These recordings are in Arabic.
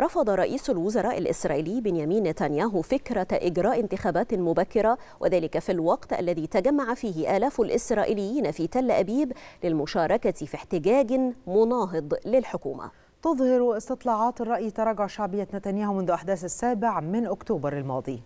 رفض رئيس الوزراء الإسرائيلي بنيامين نتنياهو فكرة إجراء انتخابات مبكرة وذلك في الوقت الذي تجمع فيه آلاف الإسرائيليين في تل أبيب للمشاركة في احتجاج مناهض للحكومة تظهر استطلاعات الرأي تراجع شعبية نتنياهو منذ أحداث السابع من أكتوبر الماضي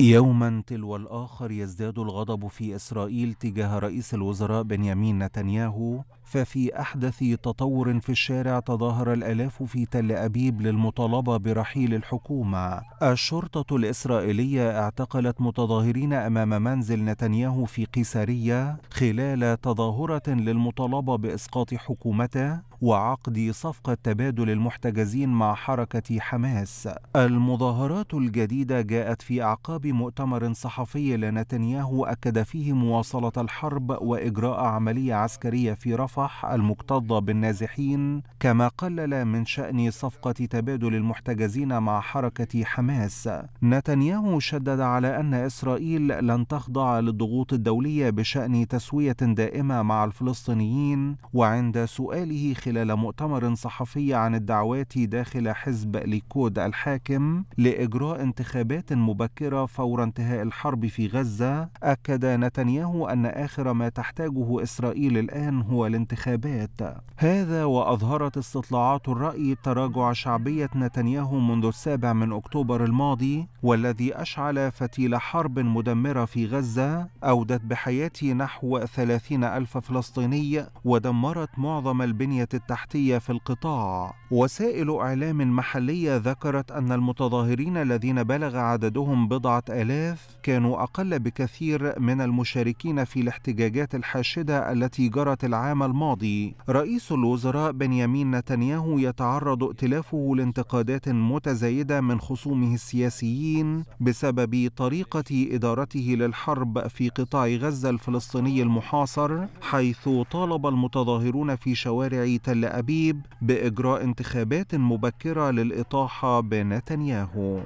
يوما تلو الآخر يزداد الغضب في إسرائيل تجاه رئيس الوزراء بنيامين نتنياهو ففي أحدث تطور في الشارع تظاهر الآلاف في تل أبيب للمطالبة برحيل الحكومة الشرطة الإسرائيلية اعتقلت متظاهرين أمام منزل نتنياهو في قيسارية خلال تظاهرة للمطالبة بإسقاط حكومته وعقد صفقة تبادل المحتجزين مع حركة حماس. المظاهرات الجديدة جاءت في أعقاب مؤتمر صحفي لنتنياهو أكد فيه مواصلة الحرب وإجراء عملية عسكرية في رفح المكتظة بالنازحين، كما قلل من شأن صفقة تبادل المحتجزين مع حركة حماس. نتنياهو شدد على أن إسرائيل لن تخضع للضغوط الدولية بشأن تسوية دائمة مع الفلسطينيين، وعند سؤاله خلال خلال مؤتمر صحفي عن الدعوات داخل حزب ليكود الحاكم لإجراء انتخابات مبكرة فور انتهاء الحرب في غزة أكد نتنياهو أن آخر ما تحتاجه إسرائيل الآن هو الانتخابات هذا وأظهرت استطلاعات الرأي تراجع شعبية نتنياهو منذ السابع من أكتوبر الماضي والذي أشعل فتيل حرب مدمرة في غزة أودت بحياة نحو 30 ألف فلسطيني ودمرت معظم البنية التحتية في القطاع وسائل إعلام محلية ذكرت أن المتظاهرين الذين بلغ عددهم بضعة آلاف كانوا أقل بكثير من المشاركين في الاحتجاجات الحاشدة التي جرت العام الماضي رئيس الوزراء بنيامين نتنياهو يتعرض ائتلافه لانتقادات متزايدة من خصومه السياسيين بسبب طريقة إدارته للحرب في قطاع غزة الفلسطيني المحاصر حيث طالب المتظاهرون في شوارع تل أبيب بإجراء انتخابات مبكرة للإطاحة بنتنياهو